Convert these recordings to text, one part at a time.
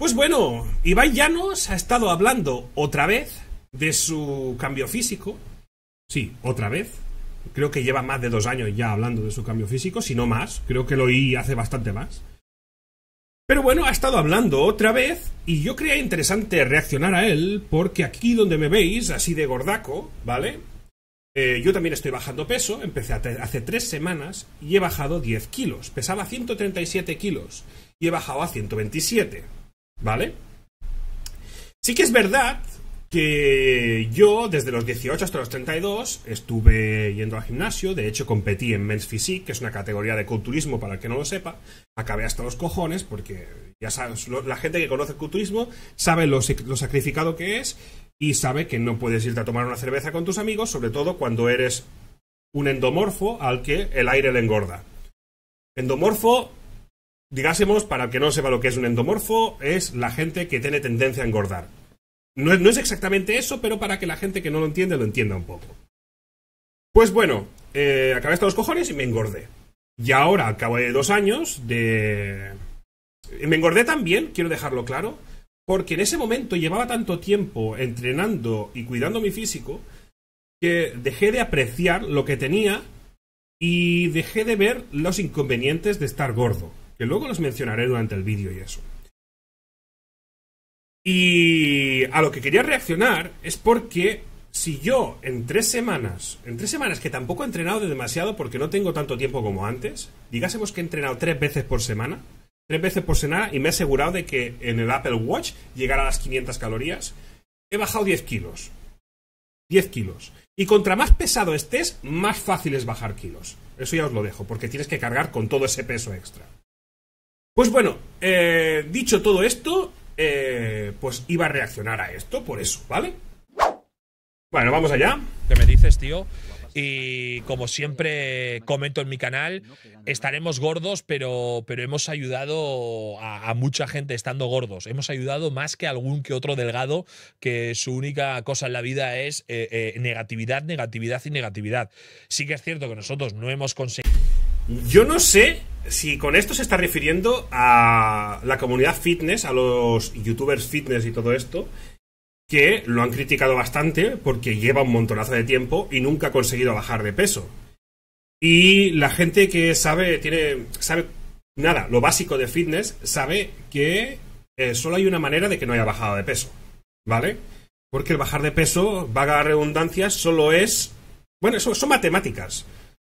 Pues bueno, Iván Llanos ha estado hablando otra vez de su cambio físico. Sí, otra vez. Creo que lleva más de dos años ya hablando de su cambio físico, si no más. Creo que lo oí hace bastante más. Pero bueno, ha estado hablando otra vez y yo creía interesante reaccionar a él porque aquí donde me veis, así de gordaco, ¿vale? Eh, yo también estoy bajando peso, empecé hace tres semanas y he bajado 10 kilos. Pesaba 137 kilos y he bajado a 127. ¿Vale? Sí que es verdad que yo desde los 18 hasta los 32 estuve yendo al gimnasio, de hecho competí en Men's Physique, que es una categoría de culturismo para el que no lo sepa, acabé hasta los cojones porque ya sabes, la gente que conoce el culturismo sabe lo sacrificado que es y sabe que no puedes irte a tomar una cerveza con tus amigos, sobre todo cuando eres un endomorfo al que el aire le engorda. Endomorfo digásemos, para el que no sepa lo que es un endomorfo, es la gente que tiene tendencia a engordar. No, es exactamente eso, pero para que la gente que no lo entiende lo entienda un poco. Pues bueno, eh, acabé hasta los cojones y me engordé. Y ahora, al cabo de dos años, de... Eh, me engordé también, quiero dejarlo claro, porque en ese momento llevaba tanto tiempo entrenando y cuidando mi físico que dejé de apreciar lo que tenía y dejé de ver los inconvenientes de estar gordo que luego los mencionaré durante el vídeo y eso. Y a lo que quería reaccionar es porque si yo en tres semanas, en tres semanas que tampoco he entrenado demasiado porque no tengo tanto tiempo como antes, digásemos que he entrenado tres veces por semana, tres veces por semana y me he asegurado de que en el Apple Watch llegara a las 500 calorías, he bajado 10 kilos. 10 kilos. Y contra más pesado estés, más fácil es bajar kilos. Eso ya os lo dejo, porque tienes que cargar con todo ese peso extra. Pues bueno, eh, dicho todo esto, eh, pues iba a reaccionar a esto, por eso, ¿vale? Bueno, vamos allá. ¿Qué me dices, tío? Y como siempre comento en mi canal, estaremos gordos, pero, hemos ayudado a, mucha gente estando gordos. Hemos ayudado más que algún que otro delgado que su única cosa en la vida es eh, negatividad, negatividad y negatividad. Sí que es cierto que nosotros no hemos conseguido... Yo no sé si con esto se está refiriendo a la comunidad fitness, a los youtubers fitness y todo esto, que lo han criticado bastante porque lleva un montonazo de tiempo y nunca ha conseguido bajar de peso. Y la gente que sabe, tiene, sabe nada, lo básico de fitness, sabe que eh, solo hay una manera de que no haya bajado de peso, ¿vale? Porque el bajar de peso, vaga redundancia, solo es... Bueno, son matemáticas.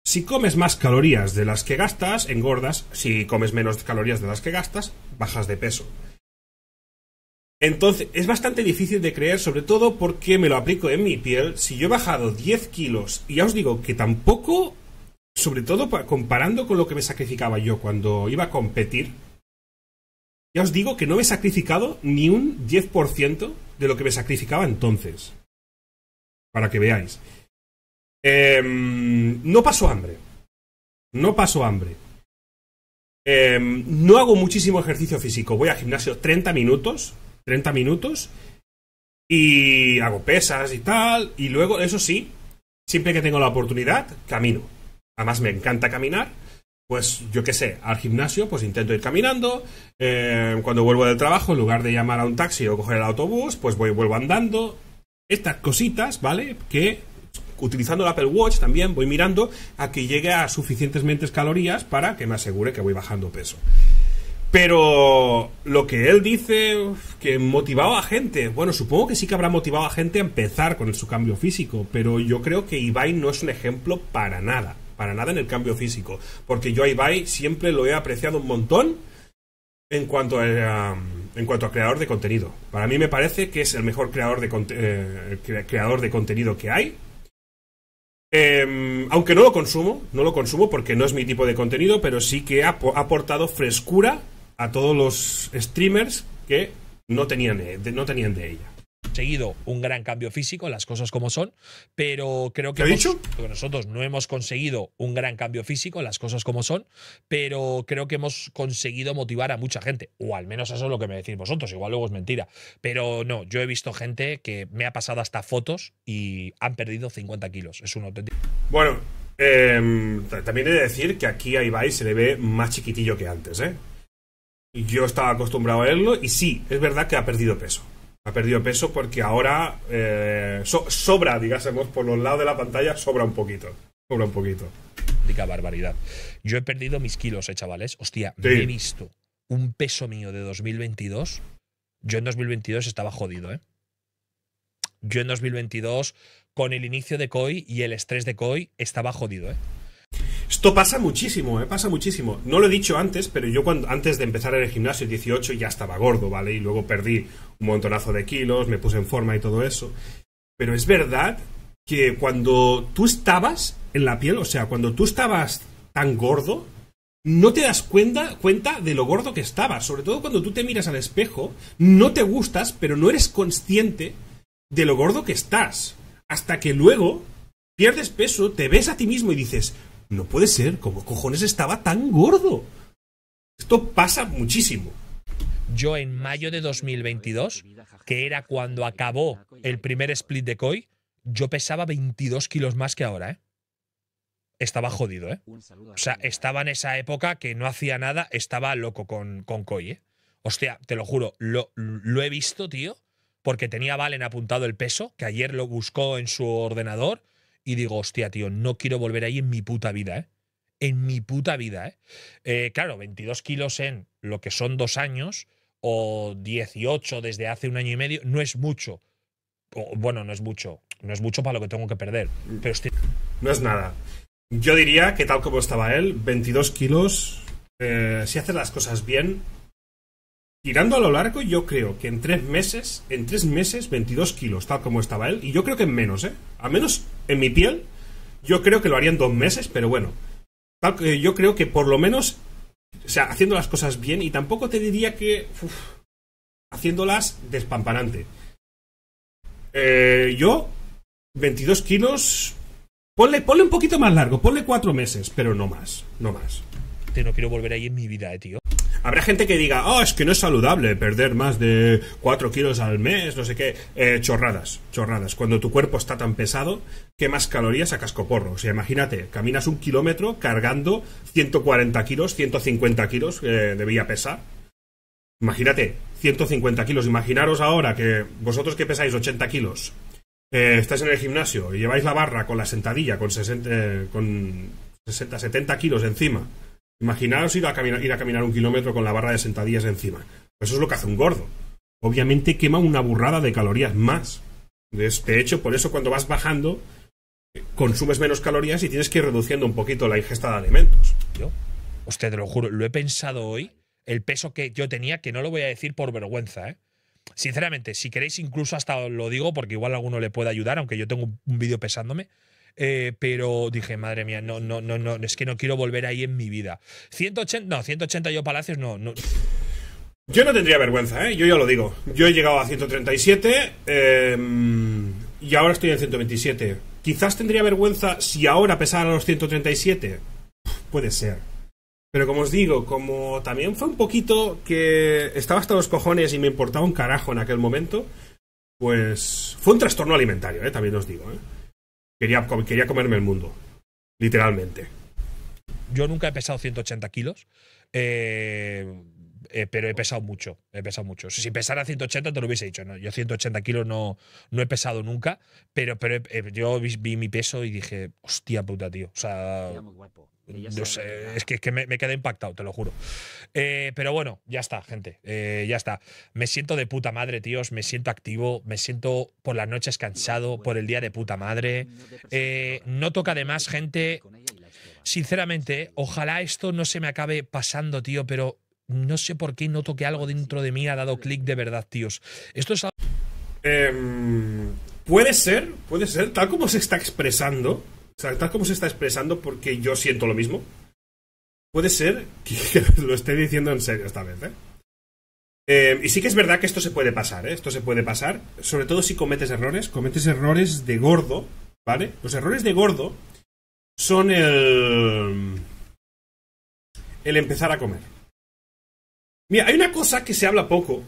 Si comes más calorías de las que gastas, engordas. Si comes menos calorías de las que gastas, bajas de peso. Entonces, es bastante difícil de creer, sobre todo porque me lo aplico en mi piel. Si yo he bajado 10 kilos, y ya os digo que tampoco, sobre todo comparando con lo que me sacrificaba yo cuando iba a competir, ya os digo que no me he sacrificado ni un 10% de lo que me sacrificaba entonces. Para que veáis. Em, no paso hambre. No paso hambre. Em, no hago muchísimo ejercicio físico. Voy al gimnasio 30 minutos. 30 minutos. Y hago pesas y tal. Y luego, eso sí, siempre que tengo la oportunidad, camino. Además, me encanta caminar. Pues yo qué sé, al gimnasio, pues intento ir caminando. Em, cuando vuelvo del trabajo, en lugar de llamar a un taxi o coger el autobús, pues voy vuelvo andando. Estas cositas, ¿vale? Que utilizando el Apple Watch también voy mirando a que llegue a suficientemente calorías para que me asegure que voy bajando peso. Pero lo que él dice, que motivaba a gente, bueno, supongo que sí que habrá motivado a gente a empezar con su cambio físico, pero yo creo que Ibai no es un ejemplo para nada, para nada en el cambio físico, porque yo a Ibai siempre lo he apreciado un montón en cuanto a, em, en cuanto a creador de contenido. Para mí me parece que es el mejor creador de, eh, creador de contenido que hay, Em, aunque no lo consumo, no lo consumo porque no es mi tipo de contenido, pero sí que ha aportado frescura a todos los streamers que no tenían no tenían de ella un gran cambio físico, las cosas como son, pero creo que, nosotros no hemos conseguido un gran cambio físico, las cosas como son, pero creo que hemos conseguido motivar a mucha gente, o al menos eso es lo que me decís vosotros, igual luego es mentira, pero no, yo he visto gente que me ha pasado hasta fotos y han perdido 50 kilos, es un auténtico. Bueno, em, también he de decir que aquí a Ibai se le ve más chiquitillo que antes, ¿eh? Yo estaba acostumbrado a verlo y sí, es verdad que ha perdido peso. Ha perdido peso porque ahora eh, sobra, digásemos, por los lados de la pantalla, sobra un poquito. Sobra un poquito. Dica barbaridad. Yo he perdido mis kilos, eh, chavales. Hostia, he visto un peso mío de 2022. Yo en 2022 estaba jodido, ¿eh? Yo en 2022, con el inicio de KOI y el estrés de KOI, estaba jodido, ¿eh? Esto pasa muchísimo, ¿eh? pasa muchísimo. No lo he dicho antes, pero yo cuando antes de empezar en el gimnasio 18 ya estaba gordo, ¿vale? Y luego perdí un montonazo de kilos, me puse en forma y todo eso. Pero es verdad que cuando tú estabas en la piel, o sea, cuando tú estabas tan gordo, no te das cuenta, cuenta de lo gordo que estabas. Sobre todo cuando tú te miras al espejo, no te gustas, pero no eres consciente de lo gordo que estás. Hasta que luego pierdes peso, te ves a ti mismo y dices, no puede ser, como cojones estaba tan gordo. Esto pasa muchísimo. Yo en mayo de 2022, que era cuando acabó el primer split de Koi, yo pesaba 22 kilos más que ahora, ¿eh? Estaba jodido, ¿eh? O sea, estaba en esa época que no hacía nada, estaba loco con, con Koi, ¿eh? Hostia, te lo juro, lo, lo he visto, tío, porque tenía Valen apuntado el peso, que ayer lo buscó en su ordenador y digo, hostia, tío, no quiero volver ahí en mi puta vida, ¿eh? En mi puta vida, ¿eh? eh claro, 22 kilos en lo que son dos años o 18 desde hace un año y medio, no es mucho. bueno, no es mucho. No es mucho para lo que tengo que perder. Pero No es nada. Yo diría que tal como estaba él, 22 kilos, eh, si haces las cosas bien, Tirando a lo largo, yo creo que en tres meses, en tres meses, 22 kilos, tal como estaba él. Y yo creo que en menos, ¿eh? Al menos en mi piel, yo creo que lo haría en dos meses, pero bueno. Tal yo creo que por lo menos, o sea, haciendo las cosas bien, y tampoco te diría que haciéndolas despampanante eh, yo, 22 kilos, ponle, ponle un poquito más largo, ponle cuatro meses, pero no más, no más. Te no quiero volver ahí en mi vida, eh, tío. Habrá gente que diga, oh, es que no es saludable perder más de 4 kilos al mes, no sé qué. Eh, chorradas, chorradas. Cuando tu cuerpo está tan pesado, qué más calorías sacas coporro O sea, imagínate, caminas un kilómetro cargando 140 kilos, 150 kilos que eh, debía pesar. Imagínate, 150 kilos. Imaginaros ahora que vosotros que pesáis 80 kilos, eh, estáis en el gimnasio y lleváis la barra con la sentadilla con eh, con 60 70 kilos encima Imaginaros ir a, caminar, ir a caminar un kilómetro con la barra de sentadillas encima. Eso es lo que hace un gordo. Obviamente quema una burrada de calorías más. De hecho, por eso cuando vas bajando, eh, consumes menos calorías y tienes que ir reduciendo un poquito la ingesta de alimentos. Yo, usted te lo juro, lo he pensado hoy, el peso que yo tenía, que no lo voy a decir por vergüenza, ¿eh? Sinceramente, si queréis, incluso hasta lo digo porque igual alguno le puede ayudar, aunque yo tengo un vídeo pesándome. Eh, pero dije, madre mía, no, no, no, no, es que no quiero volver ahí en mi vida. 180, no, 180 yo palacios, no, Yo no tendría vergüenza, ¿eh? yo ya lo digo. Yo he llegado a 137 eh, em, y ahora estoy en 127. Quizás tendría vergüenza si ahora pesara los 137. Puede ser. Pero como os digo, como también fue un poquito que estaba hasta los cojones y me importaba un carajo en aquel momento, pues fue un trastorno alimentario, ¿eh? también os digo. ¿eh? Quería, comerme el mundo, literalmente. Yo nunca he pesado 180 kilos, eh, eh, pero he pesado mucho, he pesado mucho. Si, pesara 180 te lo hubiese dicho, yo 180 kilos no, no he pesado nunca, pero, pero yo vi, mi peso y dije, hostia puta, tío. O sea, no sé, es que, me, me, quedé impactado, te lo juro. Eh, pero bueno, ya está, gente. Eh, ya está. Me siento de puta madre, tíos. Me siento activo. Me siento por las noches cansado, por el día de puta madre. Eh, no toca de más, gente. Sinceramente, ojalá esto no se me acabe pasando, tío, pero no sé por qué noto que algo dentro de mí ha dado clic de verdad, tíos. Esto es algo. Em, puede ser, puede ser, tal como se está expresando. O sea, tal como se está expresando, porque yo siento lo mismo, puede ser que lo esté diciendo en serio esta vez, ¿eh? Eh, y sí que es verdad que esto se puede pasar, ¿eh? Esto se puede pasar, sobre todo si cometes errores. Cometes errores de gordo, ¿vale? Los errores de gordo son el... el empezar a comer. Mira, hay una cosa que se habla poco,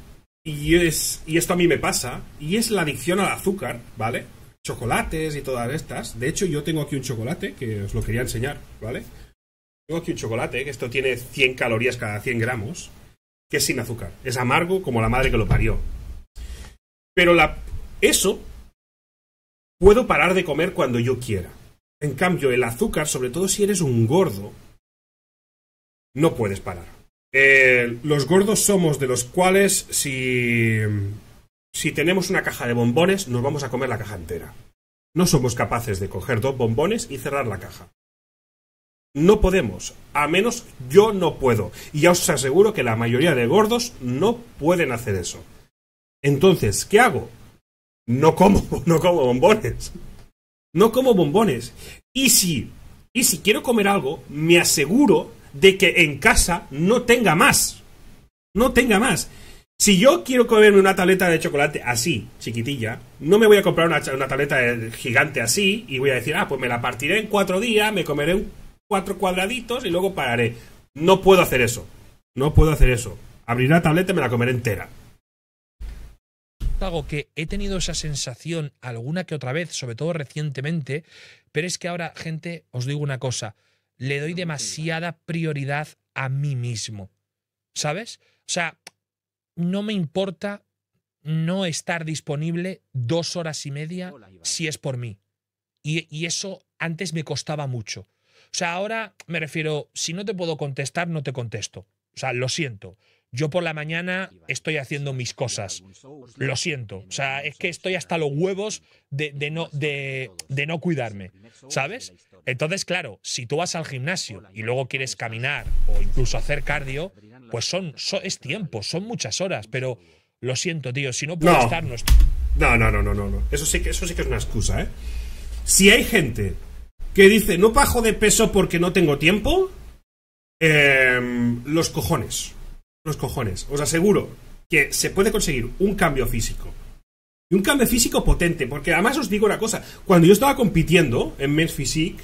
y, es, y esto a mí me pasa, y es la adicción al azúcar, ¿vale? chocolates y todas estas. De hecho, yo tengo aquí un chocolate que os lo quería enseñar, ¿vale? Tengo aquí un chocolate, que esto tiene 100 calorías cada 100 gramos, que es sin azúcar. Es amargo como la madre que lo parió. Pero la, eso puedo parar de comer cuando yo quiera. En cambio, el azúcar, sobre todo si eres un gordo, no puedes parar. Eh, los gordos somos de los cuales si si tenemos una caja de bombones, nos vamos a comer la caja entera. No somos capaces de coger dos bombones y cerrar la caja. No podemos, a menos yo no puedo. Y ya os aseguro que la mayoría de gordos no pueden hacer eso. Entonces, ¿qué hago? No como, no como bombones. No como bombones. Y si, y si quiero comer algo, me aseguro de que en casa no tenga más. No tenga más. Si yo quiero comerme una tableta de chocolate así, chiquitilla, no me voy a comprar una, tableta eh, gigante así y voy a decir, ah, pues me la partiré en cuatro días, me comeré cuatro cuadraditos y luego pararé. No puedo hacer eso. No puedo hacer eso. Abriré la tableta y me la comeré entera. Hago que he tenido esa sensación alguna que otra vez, sobre todo recientemente, pero es que ahora, gente, os digo una cosa, le doy demasiada prioridad a mí mismo. ¿Sabes? O sea, no me importa no estar disponible dos horas y media si es por mí. Y, eso antes me costaba mucho. O sea, ahora me refiero, si no te puedo contestar, no te contesto. O sea, lo siento. Yo por la mañana estoy haciendo mis cosas. Pues lo siento. O sea, es que estoy hasta los huevos de, no, de, de no cuidarme. ¿Sabes? Entonces, claro, si tú vas al gimnasio y luego quieres caminar o incluso hacer cardio, pues son, es tiempo, son muchas horas, pero lo siento, tío, si no puedo no. estar, no, no No, no, no, Eso sí, que, eso sí que es una excusa, ¿eh? Si hay gente que dice, no bajo de peso porque no tengo tiempo, em, los cojones. Los cojones. Os aseguro que se puede conseguir un cambio físico. Y un cambio físico potente. Porque además os digo una cosa. Cuando yo estaba compitiendo en Men's Physique,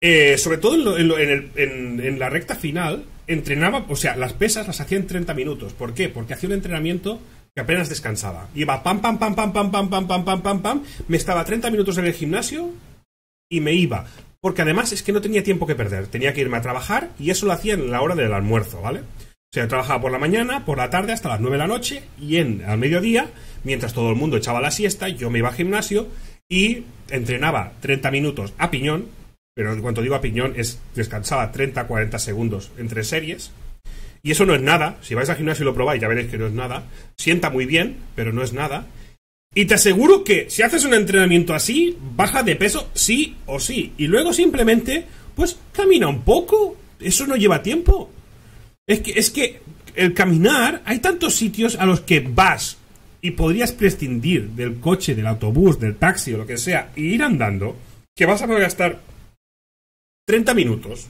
eh, sobre todo en, la recta final, entrenaba, o sea, las pesas las hacía en 30 minutos. ¿Por qué? Porque hacía un entrenamiento que apenas descansaba. Iba pam, pam, pam, pam, pam, pam, pam, pam, pam, pam, pam. Me estaba 30 minutos en el gimnasio y me iba. Porque además es que no tenía tiempo que perder. Tenía que irme a trabajar y eso lo hacía en la hora del almuerzo, ¿vale? O sea, trabajaba por la mañana, por la tarde hasta las 9 de la noche y en al mediodía, mientras todo el mundo echaba la siesta, yo me iba al gimnasio y entrenaba 30 minutos a piñón, pero en cuanto digo a piñón, es, descansaba 30, 40 segundos entre series. Y eso no es nada. Si vais al gimnasio y lo probáis, ya veréis que no es nada. Sienta muy bien, pero no es nada. Y te aseguro que si haces un entrenamiento así, baja de peso sí o sí. Y luego simplemente, pues camina un poco. Eso no lleva tiempo. Es que, es que el caminar, hay tantos sitios a los que vas y podrías prescindir del coche, del autobús, del taxi o lo que sea, e ir andando, que vas a gastar 30 minutos.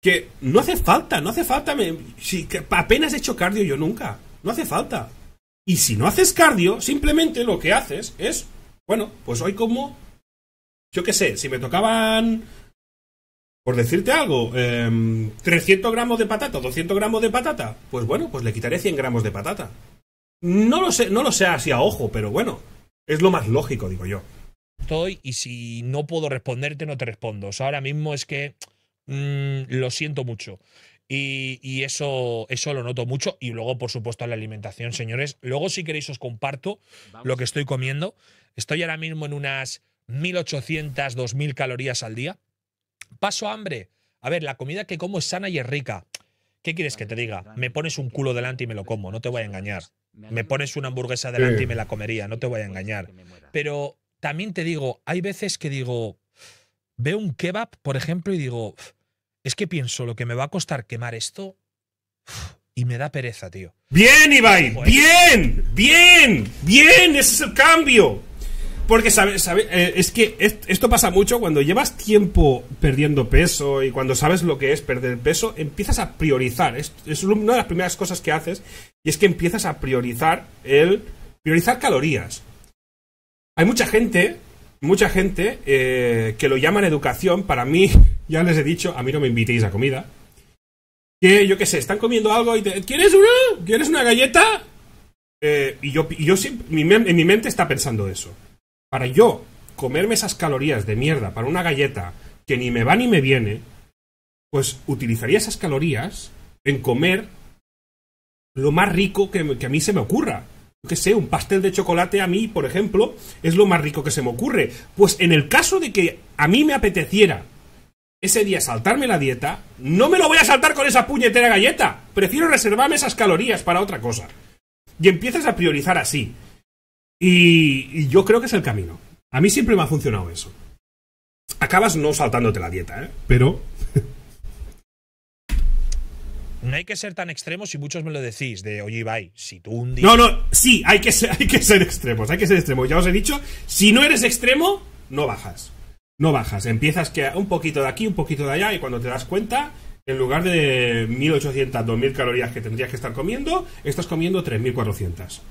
Que no hace falta, no hace falta. Me, si que apenas he hecho cardio yo nunca. No hace falta. Y si no haces cardio, simplemente lo que haces es, bueno, pues hoy como, yo qué sé, si me tocaban, por decirte algo, em, trescientos 300 gramos de patata, 200 gramos de patata, pues bueno, pues le quitaré 100 gramos de patata. No lo sé, no lo sé así a ojo, pero bueno, es lo más lógico, digo yo estoy y si no puedo responderte, no te respondo. ahora mismo es que mm, lo siento mucho. Y, eso, eso lo noto mucho. Y luego, por supuesto, la alimentación, señores. Luego, si queréis, os comparto lo que estoy comiendo. Estoy ahora mismo en unas 1800, 2000 calorías al día. Paso hambre. A ver, la comida que como es sana y es rica. ¿Qué quieres que te diga? Me pones un culo delante y me lo como, no te voy a engañar. Me pones una hamburguesa delante y me la comería, no te voy a engañar. Pero también te digo, hay veces que digo, veo un kebab, por ejemplo, y digo, es que pienso lo que me va a costar quemar esto y me da pereza, tío. Bien, Ibai, bien, bien, bien, ese es el cambio. Porque sabes eh, es que esto pasa mucho cuando llevas tiempo perdiendo peso y cuando sabes lo que es perder peso, empiezas a priorizar. Es, es una de las primeras cosas que haces y es que empiezas a priorizar el priorizar calorías. Hay mucha gente, mucha gente eh, que lo llaman educación. Para mí, ya les he dicho, a mí no me invitéis a comida. Que yo qué sé, están comiendo algo y te. ¿Quieres una? ¿Quieres una galleta? Eh, y yo, en mi mente está pensando eso. Para yo comerme esas calorías de mierda para una galleta que ni me va ni me viene, pues utilizaría esas calorías en comer lo más rico que, que a mí se me ocurra que sé, un pastel de chocolate a mí, por ejemplo, es lo más rico que se me ocurre. Pues en el caso de que a mí me apeteciera ese día saltarme la dieta, no me lo voy a saltar con esa puñetera galleta. Prefiero reservarme esas calorías para otra cosa. Y empiezas a priorizar así. Y, y yo creo que es el camino. A mí siempre me ha funcionado eso. Acabas no saltándote la dieta, ¿eh? Pero no hay que ser tan extremos si muchos me lo decís, de oye Ibai, si tú un día... No, no, sí, hay que, ser, hay que ser extremos, hay que ser extremos. Ya os he dicho, si no eres extremo, no bajas. No bajas, empiezas que un poquito de aquí, un poquito de allá y cuando te das cuenta, en lugar de 1800, 2000 calorías que tendrías que estar comiendo, estás comiendo 3400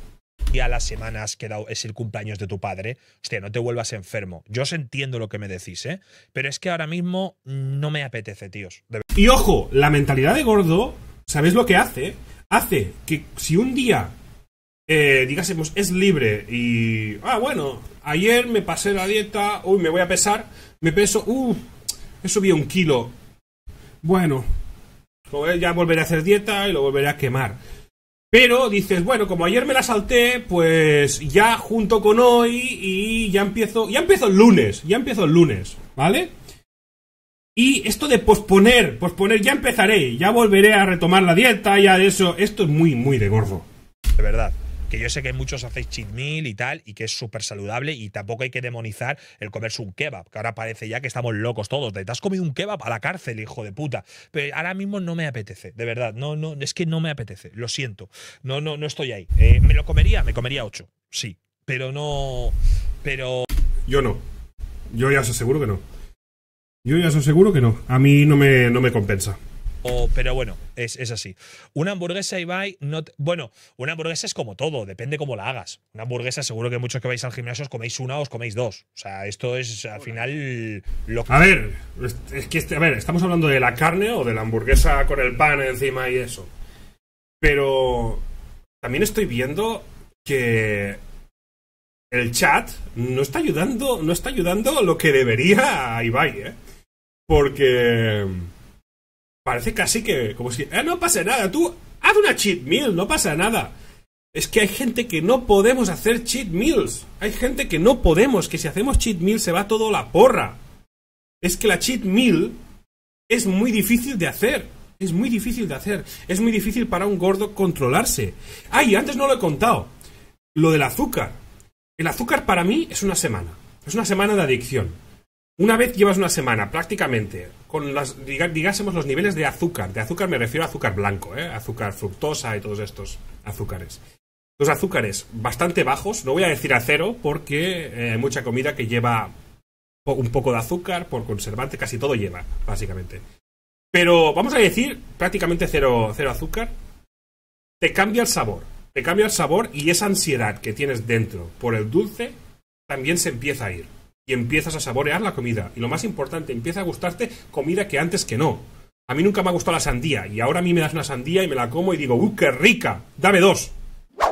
y a las semanas que es el cumpleaños de tu padre, hostia, no te vuelvas enfermo. Yo os entiendo lo que me decís, ¿eh? Pero es que ahora mismo no me apetece, tíos. Y ojo, la mentalidad de gordo, ¿sabéis lo que hace? Hace que si un día, eh, digásemos, es libre y, ah, bueno, ayer me pasé la dieta, uy, me voy a pesar, me peso, uh, he subido un kilo. Bueno, pues ya volveré a hacer dieta y lo volveré a quemar pero dices, bueno, como ayer me la salté, pues ya junto con hoy y ya empiezo, ya empiezo el lunes, ya empiezo el lunes, ¿vale? Y esto de posponer, posponer, ya empezaré, ya volveré a retomar la dieta, ya de eso, esto es muy, muy de gordo. De verdad que yo sé que muchos hacéis cheat meal y tal, y que es súper saludable, y tampoco hay que demonizar el comerse un kebab, que ahora parece ya que estamos locos todos. Te has comido un kebab a la cárcel, hijo de puta. Pero ahora mismo no me apetece, de verdad. No, no, es que no me apetece, lo siento. No, no, no estoy ahí. Eh, ¿Me lo comería? Me comería ocho, sí. Pero no. Pero. Yo no. Yo ya os aseguro que no. Yo ya os aseguro que no. A mí no me, no me compensa pero bueno, es, así. Una hamburguesa, Ibai, no bueno, una hamburguesa es como todo, depende cómo la hagas. Una hamburguesa, seguro que muchos que vais al gimnasio os coméis una o os coméis dos. O sea, esto es al final lo que... A ver, es que, este, a ver, estamos hablando de la carne o de la hamburguesa con el pan encima y eso. Pero también estoy viendo que el chat no está ayudando, no está ayudando lo que debería a Ibai, ¿eh? Porque parece casi que como si, ah, no pasa nada, tú haz una cheat meal, no pasa nada. Es que hay gente que no podemos hacer cheat meals. Hay gente que no podemos, que si hacemos cheat meal se va todo la porra. Es que la cheat meal es muy difícil de hacer. Es muy difícil de hacer. Es muy difícil para un gordo controlarse. Ay, antes no lo he contado. Lo del azúcar. El azúcar para mí es una semana. Es una semana de adicción. Una vez llevas una semana prácticamente con las, digásemos, los niveles de azúcar, de azúcar me refiero a azúcar blanco, ¿eh? azúcar fructosa y todos estos azúcares. Los azúcares bastante bajos, no voy a decir a cero porque eh, hay mucha comida que lleva un poco de azúcar por conservante, casi todo lleva, básicamente. Pero vamos a decir prácticamente cero, cero azúcar, te cambia el sabor, te cambia el sabor y esa ansiedad que tienes dentro por el dulce también se empieza a ir y empiezas a saborear la comida. Y lo más importante, empieza a gustarte comida que antes que no. A mí nunca me ha gustado la sandía y ahora a mí me das una sandía y me la como y digo, ¡uh, qué rica! ¡Dame dos!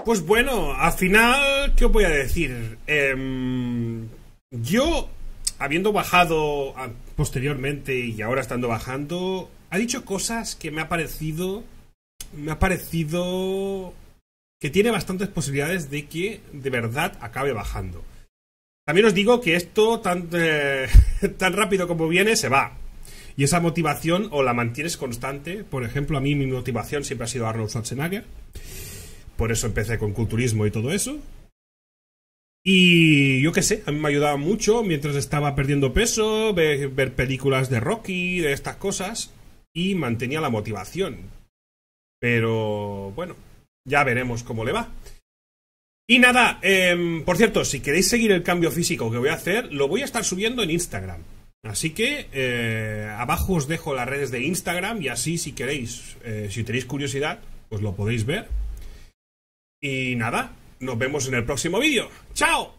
Pues bueno, al final, ¿qué os voy a decir? Em, yo, habiendo bajado posteriormente y ahora estando bajando, ha dicho cosas que me ha parecido... Me ha parecido que tiene bastantes posibilidades de que de verdad acabe bajando. También os digo que esto eh, tan, rápido como viene se va. Y esa motivación o la mantienes constante. Por ejemplo, a mí mi motivación siempre ha sido Arnold Schwarzenegger. Por eso empecé con culturismo y todo eso. Y yo qué sé, a mí me ayudaba mucho mientras estaba perdiendo peso, ver películas de Rocky, de estas cosas. Y mantenía la motivación. Pero bueno, ya veremos cómo le va. Y nada, em, por cierto, si queréis seguir el cambio físico que voy a hacer, lo voy a estar subiendo en Instagram. Así que eh, abajo os dejo las redes de Instagram y así si queréis, eh, si tenéis curiosidad, pues lo podéis ver. Y nada, nos vemos en el próximo vídeo. ¡Chao!